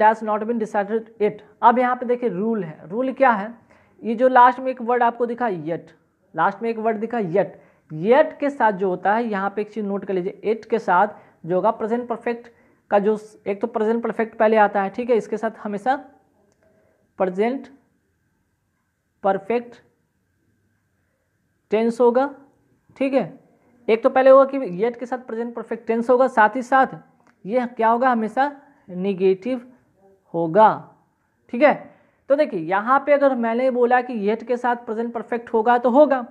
dash not been decided it अब यहाँ पे देखिए रूल है रूल क्या है ये जो लास्ट में एक वर्ड आपको दिखा येट लास्ट में एक वर्ड दिखा येट येट के साथ जो होता है यहाँ पे एक चीज़ नोट कर लीजिए इट के साथ जो होगा प्रेजेंट परफेक्ट का जो एक तो प्रेजेंट परफेक्ट पहले आता है ठीक है इसके साथ हमेशा प्रेजेंट परफेक्ट टेंस होगा ठीक है एक तो पहले होगा कि येट के साथ प्रेजेंट परफेक्ट टेंस होगा साथ ही साथ ये क्या होगा हमेशा निगेटिव होगा ठीक है तो देखिए यहाँ पे अगर मैंने बोला कि येट के साथ प्रेजेंट परफेक्ट होगा तो होगा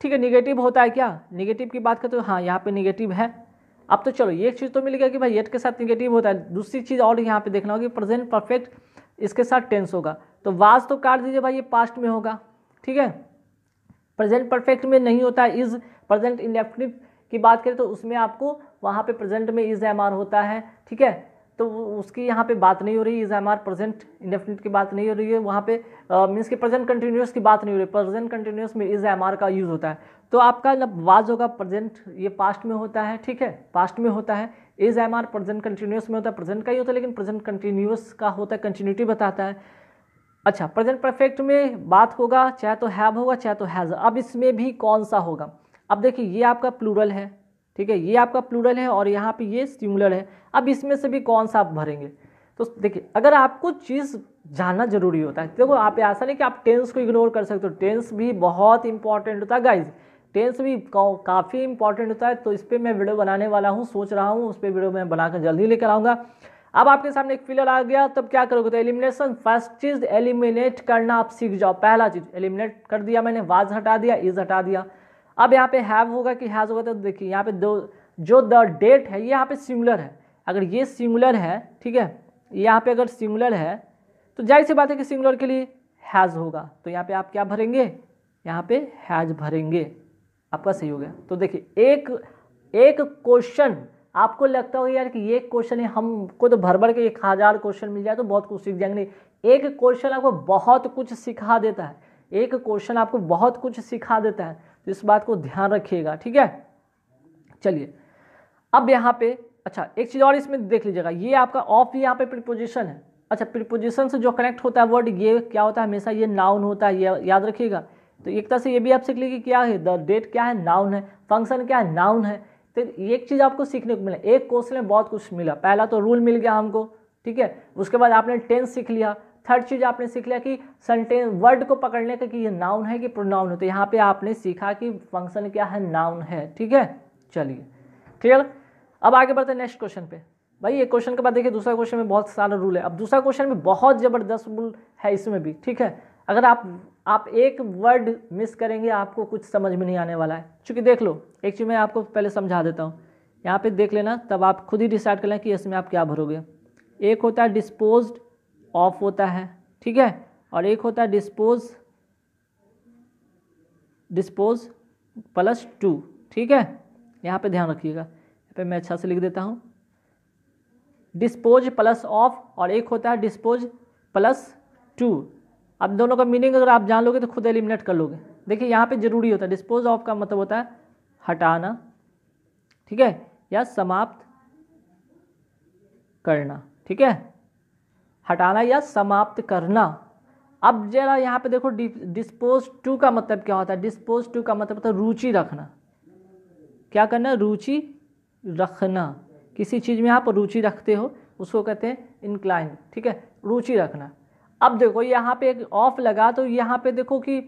ठीक है निगेटिव होता है क्या निगेटिव की बात करते हो हाँ यहाँ पे निगेटिव है अब तो चलो ये चीज़ तो मिल गया कि भाई येट के साथ निगेटिव होता है दूसरी चीज़ और यहाँ पे देखना होगा कि प्रेजेंट परफेक्ट इसके साथ टेंस होगा तो वाज तो काट दीजिए भाई ये पास्ट में होगा ठीक है प्रेजेंट परफेक्ट में नहीं होता इज़ प्रेजेंट इंडेफिनिट की बात करें तो उसमें आपको वहाँ पे प्रेजेंट में इज एम आर होता है ठीक है तो उसकी यहाँ पे बात नहीं हो रही is am are present indefinite की बात नहीं हो रही है वहाँ पे मीन्स के प्रेजेंट कंटिन्यूस की बात नहीं हो रही प्रेजेंट कंटिन्यूस में इज़ एम आर का यूज़ होता है तो आपका जब वाज होगा प्रेजेंट ये पास्ट में होता है ठीक है पास्ट में होता है is am are present continuous में होता है प्रेजेंट का ही होता है लेकिन प्रेजेंट कंटिन्यूस का होता है कंटिन्यूटी बताता है अच्छा प्रेजेंट परफेक्ट में बात होगा चाहे तो हैव होगा चाहे तो हैज़ अब इसमें भी कौन सा होगा अब देखिए ये आपका प्लूरल है ठीक है ये आपका प्लूरल है और यहाँ पे ये सिंगुलर है अब इसमें से भी कौन सा आप भरेंगे तो देखिए अगर आपको चीज़ जानना जरूरी होता है देखो आप ऐसा नहीं कि आप टेंस को इग्नोर कर सकते हो टेंस भी बहुत इंपॉर्टेंट होता है गाइज टेंस भी काफ़ी इंपॉर्टेंट होता है तो इस पर मैं वीडियो बनाने वाला हूँ सोच रहा हूँ उस पर वीडियो मैं बनाकर जल्दी लेकर आऊँगा अब आपके सामने एक फिलर आ गया तब क्या करोगे तो एलिमिनेशन फर्स्ट चीज़ एलिमिनेट करना आप सीख जाओ पहला चीज़ एलिमिनेट कर दिया मैंने वाज हटा दिया इज हटा दिया अब यहाँ पे हैव होगा कि हैज़ होगा तो देखिए यहाँ पे दो जो द डेट है ये यहाँ पे सिंगुलर है अगर ये सिंगुलर है ठीक है यहाँ पे अगर सिंगुलर है तो जाहिर सी बात है कि सिंगुलर के लिए हैज़ होगा तो यहाँ पे आप क्या भरेंगे यहाँ पे हैज़ भरेंगे आपका सही हो गया तो देखिए एक एक क्वेश्चन आपको लगता होगा यार कि ये क्वेश्चन है हमको तो भर भर के एक हज़ार क्वेश्चन मिल जाए तो बहुत कुछ सीख जाएंगे नहीं एक क्वेश्चन आपको बहुत कुछ सिखा देता है एक क्वेश्चन आपको बहुत कुछ सिखा देता है तो इस बात को ध्यान रखिएगा ठीक है चलिए अब यहाँ पे अच्छा एक चीज़ और इसमें देख लीजिएगा ये आपका ऑफ भी यहाँ पे प्रिपोजिशन है अच्छा प्रिपोजिशन से जो कनेक्ट होता है वर्ड ये क्या होता है हमेशा ये नाउन होता है ये याद रखिएगा तो एक तरह से ये भी आप सीख लीजिए क्या है द डेट क्या है नाउन है फंक्शन क्या है नाउन है तो एक चीज़ आपको सीखने को मिला एक क्वेश्चन में बहुत कुछ मिला पहला तो रूल मिल गया हमको ठीक है उसके बाद आपने टेंस सीख लिया थर्ड चीज़ आपने सीख लिया कि सेंटेंस वर्ड को पकड़ने का कि ये नाउन है कि प्रोनाउन है तो यहाँ पे आपने सीखा कि फंक्शन क्या है नाउन है ठीक है चलिए क्लियर अब आगे बढ़ते हैं नेक्स्ट क्वेश्चन पे भाई एक क्वेश्चन के बाद देखिए दूसरा क्वेश्चन में बहुत सारा रूल है अब दूसरा क्वेश्चन में बहुत ज़बरदस्त रूल है इसमें भी ठीक है अगर आप आप एक वर्ड मिस करेंगे आपको कुछ समझ में नहीं आने वाला है चूंकि देख लो एक चीज़ मैं आपको पहले समझा देता हूँ यहाँ पे देख लेना तब आप खुद ही डिसाइड कर लें कि इसमें आप क्या भरोगे एक होता है डिस्पोज्ड ऑफ होता है ठीक है और एक होता है डिस्पोज डिस्पोज प्लस टू ठीक है यहाँ पे ध्यान रखिएगा यहाँ पे मैं अच्छा से लिख देता हूँ डिस्पोज प्लस ऑफ और एक होता है डिस्पोज प्लस टू अब दोनों का मीनिंग अगर आप जान लोगे तो खुद एलिमिनेट कर लोगे देखिए यहाँ पे जरूरी होता है डिस्पोज ऑफ का मतलब होता है हटाना ठीक है या समाप्त करना ठीक है हटाना या समाप्त करना अब जरा यहाँ पे देखो डिस्पोज टू का मतलब क्या होता है डिस्पोज टू का मतलब होता है रुचि रखना क्या करना रुचि रखना किसी चीज़ में आप रुचि रखते हो उसको कहते हैं इनक्लाइन ठीक है रुचि रखना अब देखो यहाँ पे एक ऑफ लगा तो यहाँ पे देखो कि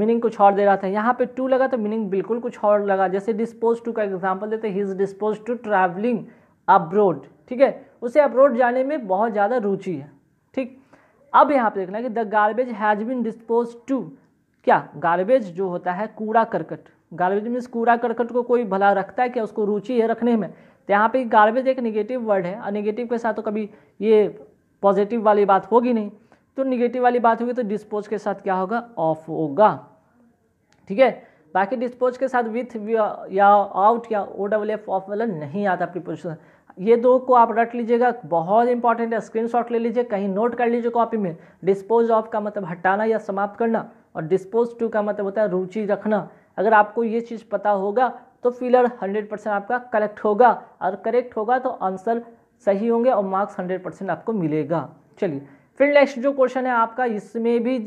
मीनिंग कुछ और दे रहा था यहाँ पे टू लगा तो मीनिंग बिल्कुल कुछ और लगा जैसे डिस्पोज टू का एग्जाम्पल देते he is disposed to travelling abroad ठीक है उसे अब्रोड जाने में बहुत ज़्यादा रुचि है अब यहाँ पे देखना कि the garbage has been disposed to क्या गार्बेज जो होता है कूड़ा करकट गार्बेज मीन्स कूड़ा करकट को कोई भला रखता है क्या उसको रुचि है रखने में तो यहाँ पे गार्बेज एक निगेटिव वर्ड है और निगेटिव के साथ तो कभी ये पॉजिटिव वाली बात होगी नहीं तो निगेटिव वाली बात होगी तो डिस्पोज के साथ क्या होगा ऑफ होगा ठीक है बाकी डिस्पोज के साथ विथ या आउट या ओ डब्ल्यू एफ ऑफ वाला नहीं आता प्रिपोजिशन ये दो को आप रट लीजिएगा बहुत इंपॉर्टेंट है स्क्रीनशॉट ले लीजिए कहीं नोट कर लीजिए कॉपी में डिस्पोज ऑफ का मतलब हटाना या समाप्त करना और डिस्पोज टू का मतलब होता है रुचि रखना अगर आपको ये चीज़ पता होगा तो फिलर हंड्रेड परसेंट आपका करेक्ट होगा और करेक्ट होगा तो आंसर सही होंगे और मार्क्स हंड्रेड परसेंट आपको मिलेगा चलिए फिर नेक्स्ट जो क्वेश्चन है आपका इसमें भी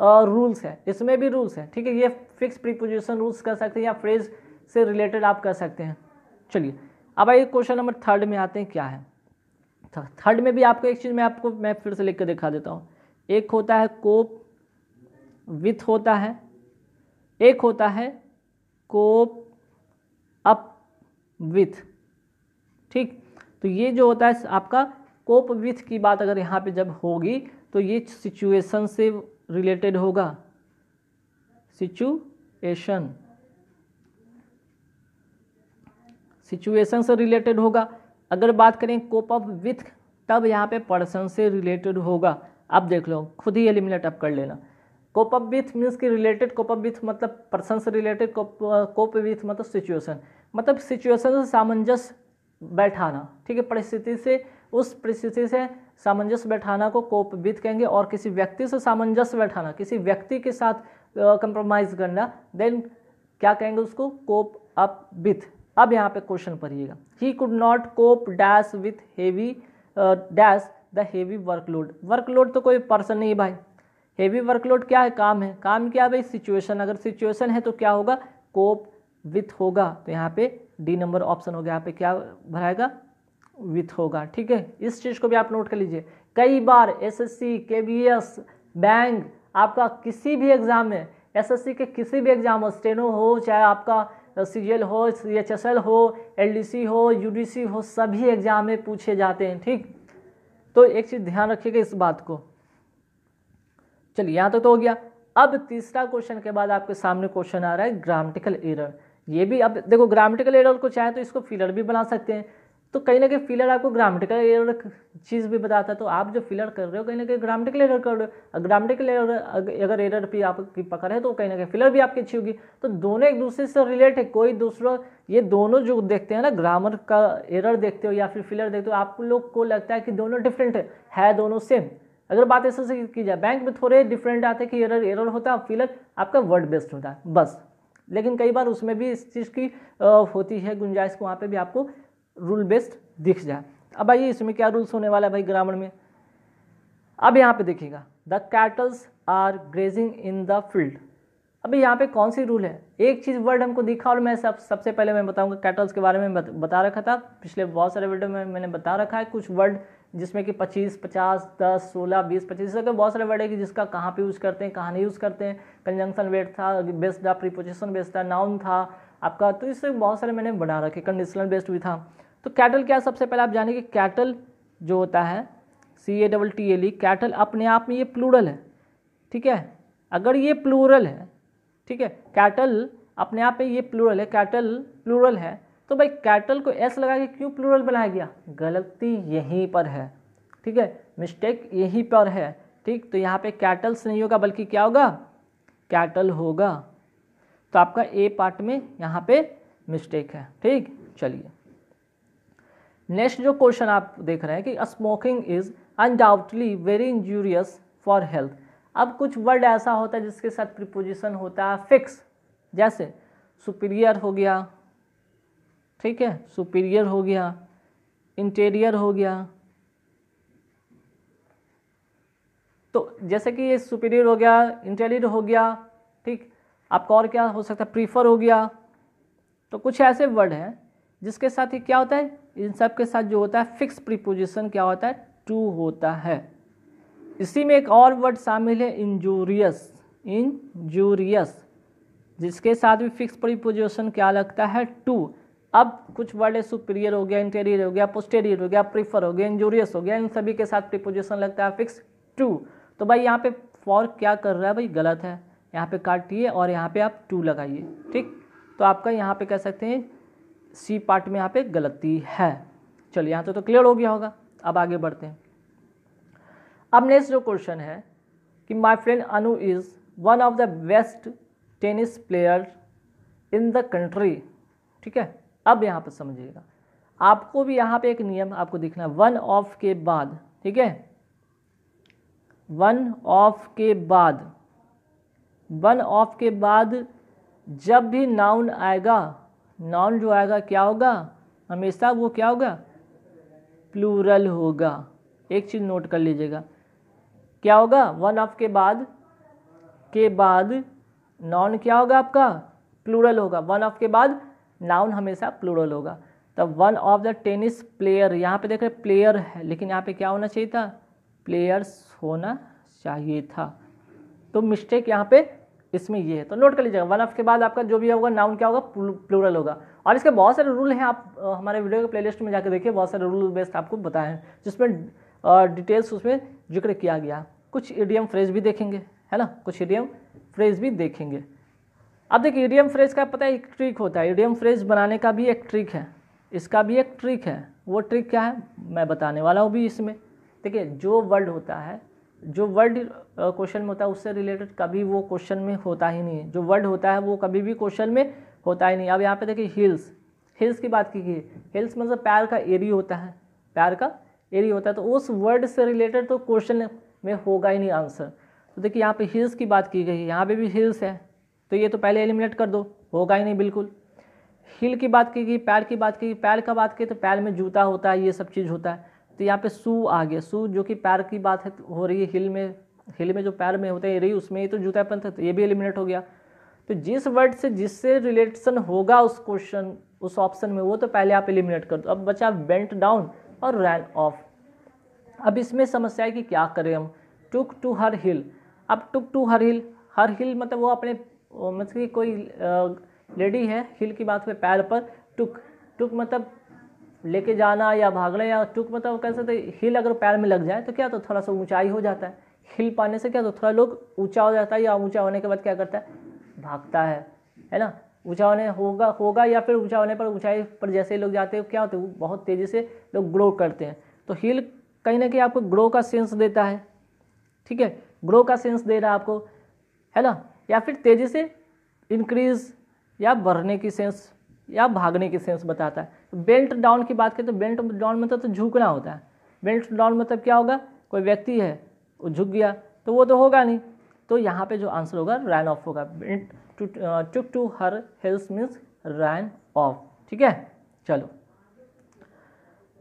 रूल्स है इसमें भी रूल्स है ठीक है ये फिक्स प्रीपोजिशन रूल्स कर सकते हैं या फ्रेज से रिलेटेड आप कर सकते हैं चलिए अब आइए क्वेश्चन नंबर थर्ड में आते हैं क्या है थर्ड में भी आपको एक चीज़ मैं आपको मैं फिर से लिख कर दिखा देता हूँ एक होता है कोप विथ होता है एक होता है कोप अप विथ ठीक तो ये जो होता है आपका कोप विथ की बात अगर यहाँ पे जब होगी तो ये सिचुएशन से रिलेटेड होगा सिचुएशन सिचुएशन से रिलेटेड होगा अगर बात करें कोप ऑफ विथ तब यहाँ पे पर्सन से रिलेटेड होगा आप देख लो खुद ही एलिमिनेट आप कर लेना कोप अप विथ मीन्स की रिलेटेड कोप अप विथ मतलब पर्सन से रिलेटेड कोप कोप विथ मतलब सिचुएशन मतलब सिचुएशन से सामंजस्य बैठाना ठीक है परिस्थिति से उस परिस्थिति से सामंजस्य बैठाना को कोप विथ कहेंगे और किसी व्यक्ति से सामंजस्य बैठाना किसी व्यक्ति के साथ कंप्रोमाइज़ करना देन क्या कहेंगे उसको कोप अप विथ अब यहाँ पे क्वेश्चन पढ़िएगा he could not cope dash with heavy dash the heavy workload workload तो कोई पर्सन नहीं भाई हेवी वर्कलोड क्या है काम है काम क्या है भाई सिचुएशन अगर सिचुएशन है तो क्या होगा कोप विथ होगा तो यहाँ पे डी नंबर ऑप्शन हो गया यहाँ पे क्या भराएगा विथ होगा ठीक है इस चीज़ को भी आप नोट कर लीजिए कई बार एसएससी एस बैंक आपका किसी भी एग्ज़ाम में एसएससी के किसी भी एग्ज़ाम हो स्टेनो हो चाहे आपका सी एल हो सी एच एस एल हो एल डी सी हो यू डी सी हो सभी एग्ज़ाम में पूछे जाते हैं ठीक तो एक चीज़ ध्यान रखिएगा इस बात को चलिए यहाँ तक तो हो गया अब तीसरा क्वेश्चन के बाद आपके सामने क्वेश्चन आ रहा है ग्रामेटिकल एरर ये भी अब देखो ग्रामेटिकल एरर को चाहे तो इसको फिलर भी बना सकते हैं तो कहीं ना कहीं फिलर आपको ग्रामेटिकल एरर चीज़ भी बताता है तो आप जो फिलर कर रहे हो कहीं ना कहीं ग्रामेटिकल एरर कर रहे हो ग्रामेटिकल एरर अगर एरर भी आपकी पकड़ है तो कहीं ना कहीं फिलर भी आपकी अच्छी होगी तो दोनों एक दूसरे से रिलेट है कोई दूसरा ये दोनों जो देखते हैं ना ग्रामर का एरर देखते हो या फिर फिलर देखते हो आप लोग को लगता है कि दोनों डिफरेंट है, दोनों सेम अगर बात ऐसे से की जाए बैंक में थोड़े डिफरेंट आते हैं कि एरर एरर होता है फिलर आपका वर्ड बेस्ड होता है बस लेकिन कई बार उसमें भी इस चीज़ की होती है गुंजाइश को वहाँ पे भी आपको रूल बेस्ड दिख जाए अब आइए इसमें क्या रूल्स होने वाला है भाई ग्रामर में अब यहाँ पे देखिएगा the cattles are grazing in the field अभी यहाँ पे कौन सी रूल है एक चीज़ वर्ड हमको दिखा और मैं सब सबसे पहले मैं बताऊंगा कैटल्स के बारे में बत, बता रखा था पिछले बहुत सारे वीडियो में मैंने बता रखा है कुछ वर्ड जिसमें कि 25, 50, 10, 16, 20, 25 ऐसे बहुत सारे वर्ड है कि जिसका कहाँ पे यूज़ करते हैं कहाँ नहीं यूज़ करते हैं कंजंक्शन वेट था बेस्ड था प्रीपोजिशन बेस्ड था नाउन था आपका तो इससे बहुत सारे मैंने बना रखे कंडीशनल बेस्ड भी था तो कैटल क्या सबसे पहले आप जानेंगे कैटल जो होता है C A double T L E cattle अपने आप में ये प्लूरल है ठीक है अगर ये प्लूरल है ठीक है कैटल अपने आप में ये प्लूरल है कैटल प्लूरल है तो भाई कैटल को एस लगा के क्यों प्लूरल बनाया गया गलती यहीं पर है ठीक है मिस्टेक यहीं पर है ठीक तो यहाँ पे कैटल्स नहीं होगा बल्कि क्या होगा कैटल होगा तो आपका ए पार्ट में यहाँ पे मिस्टेक है ठीक चलिए नेक्स्ट जो क्वेश्चन आप देख रहे हैं कि smoking is undoubtedly very injurious for health अब कुछ वर्ड ऐसा होता है जिसके साथ प्रिपोजिशन होता है फिक्स जैसे सुपीरियर हो गया ठीक है सुपीरियर हो गया इंटीरियर हो गया तो जैसे कि ये सुपीरियर हो गया इंटीरियर हो गया ठीक आपका और क्या हो सकता है प्रीफर हो गया तो कुछ ऐसे वर्ड हैं जिसके साथ ही क्या होता है इन सब के साथ जो होता है फिक्स प्रीपोजिशन क्या होता है टू होता है इसी में एक और वर्ड शामिल है इंजूरियस इंजूरियस जिसके साथ भी फिक्स प्रीपोजिशन क्या लगता है टू अब कुछ वर्ड सुपीरियर हो गया इंटेरियर हो गया पोस्टेरियर हो गया प्रीफर हो गया इंजूरियस हो गया इन सभी के साथ प्रीपोजिशन लगता है फिक्स टू तो भाई यहाँ पे फॉर क्या कर रहा है भाई गलत है यहाँ पे काटिए और यहाँ पे आप टू लगाइए ठीक तो आपका यहाँ पे कह सकते हैं सी पार्ट में यहाँ पे गलती है चलिए यहाँ तो, तो क्लियर हो गया होगा अब आगे बढ़ते हैं अब नेक्स्ट जो क्वेश्चन है कि my friend Anu is one of the best tennis player in the country ठीक है अब यहाँ पर समझिएगा आपको भी यहाँ पे एक नियम आपको दिखना वन ऑफ के बाद ठीक है वन ऑफ के बाद वन ऑफ के बाद जब भी नाउन आएगा नॉन जो आएगा क्या होगा हमेशा वो क्या होगा प्लूरल होगा एक चीज़ नोट कर लीजिएगा क्या होगा वन ऑफ के बाद के बाद नॉन क्या होगा आपका प्लूरल होगा वन ऑफ के बाद नाउन हमेशा प्लूरल होगा तब one of the tennis player यहाँ पे देख रहे प्लेयर है लेकिन यहाँ पे क्या होना चाहिए था प्लेयर्स होना चाहिए था तो मिस्टेक यहाँ पे इसमें ये है तो नोट कर लीजिएगा वन ऑफ के बाद आपका जो भी होगा नाउन क्या होगा प्लूरल होगा और इसके बहुत सारे रूल हैं आप हमारे वीडियो के प्लेलिस्ट में जाकर देखिए बहुत सारे रूल बेस्ड आपको बताए हैं जिसमें डिटेल्स उसमें जिक्र किया गया कुछ ईडीएम फ्रेज भी देखेंगे है ना कुछ ईडीएम फ्रेज भी देखेंगे अब देखिए ईडीएम फ्रेज का पता है एक ट्रिक होता है ईडीएम फ्रेज बनाने का भी एक ट्रिक है इसका भी एक ट्रिक है वो ट्रिक क्या है मैं बताने वाला हूँ भी इसमें देखिए जो वर्ड होता है जो वर्ड क्वेश्चन में होता है उससे रिलेटेड कभी वो क्वेश्चन में होता ही नहीं है जो वर्ड होता है वो कभी भी क्वेश्चन में होता ही नहीं अब यहाँ पे देखिए हिल्स हिल्स की बात की गई हिल्स मतलब पैर का एरी होता है पैर का एरी होता है तो उस वर्ड से रिलेटेड तो क्वेश्चन में होगा ही नहीं आंसर तो देखिए यहाँ पे हिल्स की बात की गई यहाँ पे भी हिल्स है तो ये तो पहले एलिमिनेट कर दो होगा ही नहीं बिल्कुल हिल की बात की गई पैर की बात की गई पैर का बात की तो पैर में जूता होता है ये सब चीज़ होता है तो यहाँ पे सू आ गया सू जो कि पैर की बात है हो रही है हिल में हिल में जो पैर में होता है रही उसमें ही तो जूता जूतापन था तो ये भी एलिमिनेट हो गया तो जिस वर्ड से जिससे रिलेशन होगा उस क्वेश्चन उस ऑप्शन में वो तो पहले आप एलिमिनेट कर दो अब बचा बेंट डाउन और रैन ऑफ अब इसमें समस्या है कि क्या करें हम टुक टू हर हिल अब टुक टू हर हिल हर हिल मतलब वो अपने मतलब कि कोई लेडी है हिल की बात पे पैर पर टुक टुक मतलब लेके जाना या भागना या टुक मतलब कैसे तो हिल अगर पैर में लग जाए तो क्या तो थोड़ा सा ऊंचाई हो जाता है हिल पाने से क्या तो थोड़ा लोग ऊंचा हो जाता है या ऊंचा होने के बाद क्या करता है भागता है है ना ऊंचा होने होगा होगा या फिर ऊंचा होने पर ऊंचाई पर जैसे लोग जाते हैं क्या होते हैं बहुत तेज़ी से लोग ग्रो करते हैं तो हिल कहीं ना कहीं आपको ग्रो का सेंस देता है ठीक है ग्रो का सेंस दे रहा है आपको है ना या फिर तेज़ी से इंक्रीज या बढ़ने की सेंस या भागने की सेंस बताता है बेल्ट डाउन की बात करें तो बेल्ट डाउन मतलब तो झुकना होता है बेल्ट डाउन मतलब क्या होगा कोई व्यक्ति है वो झुक गया तो वो तो होगा नहीं तो यहाँ पे जो आंसर होगा रैन ऑफ होगा took to her heels means ran off ठीक है चलो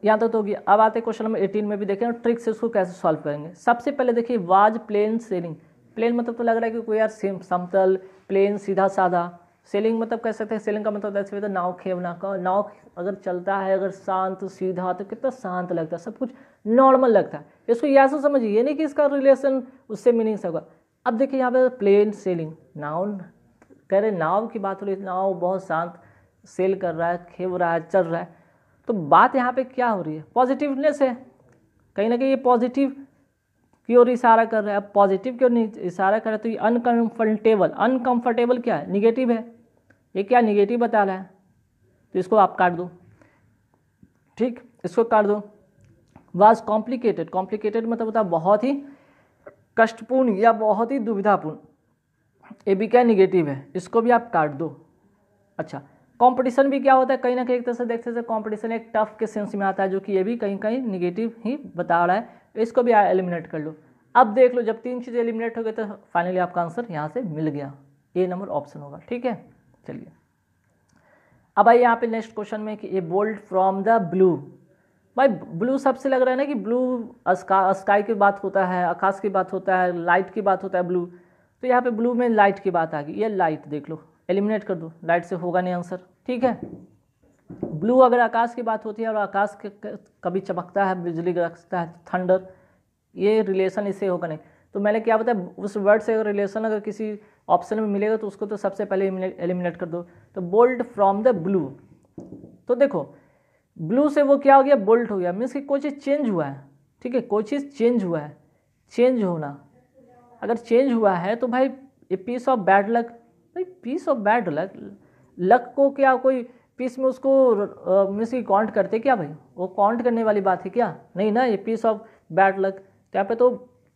यहाँ तक तो होगी अब आते क्वेश्चन नंबर एटीन में भी देखें ट्रिक से उसको कैसे सॉल्व करेंगे सबसे पहले देखिए वाज प्लेन सेलिंग प्लेन मतलब तो लग रहा है कि कोई यार सेम समतल प्लेन सीधा साधा सेलिंग मतलब कह सकते हैं सेलिंग का मतलब ऐसे तो नाव खेवना का नाव अगर चलता है अगर शांत सीधा तो कितना शांत लगता है सब कुछ नॉर्मल लगता है इसको यह से तो समझिए ये नहीं कि इसका रिलेशन उससे मीनिंग होगा अब देखिए यहाँ पे प्लेन सेलिंग नाव कह रहे नाव की बात हो रही है नाव बहुत शांत सेल कर रहा है खेव रहा है चल रहा है तो बात यहाँ पे क्या हो रही है पॉजिटिवनेस है कहीं ना कहीं ये पॉजिटिव की ओर इशारा कर रहा है अब पॉजिटिव की ओर इशारा कर रहा है तो ये अनकम्फर्टेबल अनकम्फर्टेबल क्या है निगेटिव है ये क्या निगेटिव बता रहा है तो इसको आप काट दो ठीक इसको काट दो वाज कॉम्प्लिकेटेड कॉम्प्लिकेटेड मतलब होता है बहुत ही कष्टपूर्ण या बहुत ही दुविधापूर्ण ये भी क्या निगेटिव है इसको भी आप काट दो अच्छा कंपटीशन भी क्या होता है कहीं ना कहीं एक तरह से देखते से कंपटीशन एक टफ के सेंस में आता है जो कि ये भी कहीं कहीं निगेटिव ही बता रहा है तो इसको भी एलिमिनेट कर लो अब देख लो जब तीन चीज़ें एलिमिनेट हो गए तो फाइनली आपका आंसर यहाँ से मिल गया ए नंबर ऑप्शन होगा ठीक है चलिए अब आइए यहाँ पे नेक्स्ट क्वेश्चन में कि a bolt from the blue भाई ब्लू सबसे लग रहा है ना कि ब्लू स्काई की बात होता है आकाश की बात होता है लाइट की बात होता है ब्लू तो यहाँ पे ब्लू में लाइट की बात आ गई ये लाइट देख लो एलिमिनेट कर दो लाइट से होगा नहीं आंसर ठीक है ब्लू अगर आकाश की बात होती है और आकाश के कभी चमकता है बिजली रखता है थंडर ये रिलेशन इससे होगा नहीं तो मैंने क्या बताया उस वर्ड से रिलेशन अगर किसी ऑप्शन में मिलेगा तो उसको तो सबसे पहले एलिमिनेट कर दो तो बोल्ट फ्रॉम द ब्लू तो देखो ब्लू से वो क्या हो गया बोल्ट हो गया मीन्स कि कोई चीज़ चेंज हुआ है ठीक है कोई चीज़ चेंज हुआ है चेंज होना अगर चेंज हुआ है तो भाई ये पीस ऑफ बैड लक भाई piece of bad luck luck को क्या कोई पीस में उसको मीन्स की काउंट करते क्या भाई वो काउंट करने वाली बात है क्या नहीं ना ये पीस ऑफ बैड लक यहाँ पे तो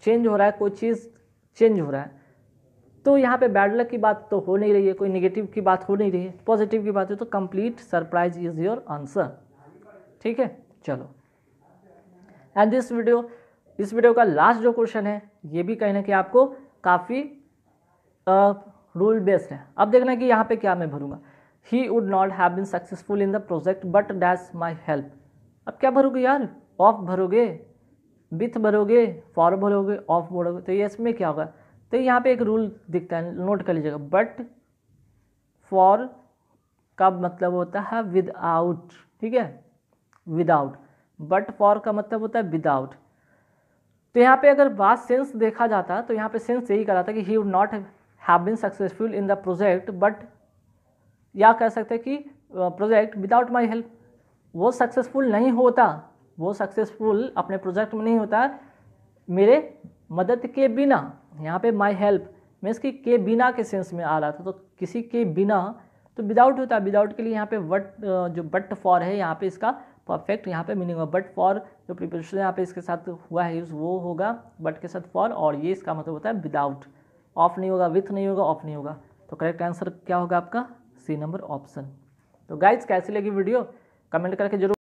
चेंज हो रहा है कोई चीज़ चेंज हो रहा है तो यहाँ पे बैड लक की बात तो हो नहीं रही है कोई नेगेटिव की बात हो नहीं रही है पॉजिटिव की बात है तो complete surprise is your answer ठीक है चलो एंड दिस वीडियो इस वीडियो का लास्ट जो क्वेश्चन है ये भी कहना कि आपको काफ़ी रूल बेस्ड है अब देखना कि यहाँ पे क्या मैं भरूँगा he would not have been successful in the project but that's my help अब क्या भरोगे यार ऑफ भरोगे विथ भरोगे फॉर भरोगे ऑफ भरोगे तो ये इसमें क्या होगा तो यहाँ पे एक रूल दिखता है नोट कर लीजिएगा बट फॉर का मतलब होता है आउट ठीक है विदाउट बट फॉर का मतलब होता है विदाउट तो यहाँ पे अगर बात सेंस देखा जाता तो यहाँ पे सेंस यही करा था कि he would not have been successful in the project but या कह सकते हैं कि प्रोजेक्ट विदाउट माई हेल्प वो सक्सेसफुल नहीं होता वो सक्सेसफुल अपने प्रोजेक्ट में नहीं होता मेरे मदद के बिना यहाँ पे माई हेल्प मीन्स कि के बिना के सेंस में आ रहा था तो किसी के बिना तो विदाउट होता है विदाउट के लिए यहाँ पे वट जो बट फॉर है यहाँ पे इसका परफेक्ट यहाँ पे मीनिंग होगा बट फॉर जो प्रिपरेशन यहाँ पे इसके साथ हुआ है यूज़ वो होगा बट के साथ फॉर और ये इसका मतलब होता है विदाउट ऑफ नहीं होगा विथ नहीं होगा ऑफ नहीं होगा तो करेक्ट आंसर क्या होगा आपका सी नंबर ऑप्शन तो गाइज कैसी लगी वीडियो कमेंट करके जरूर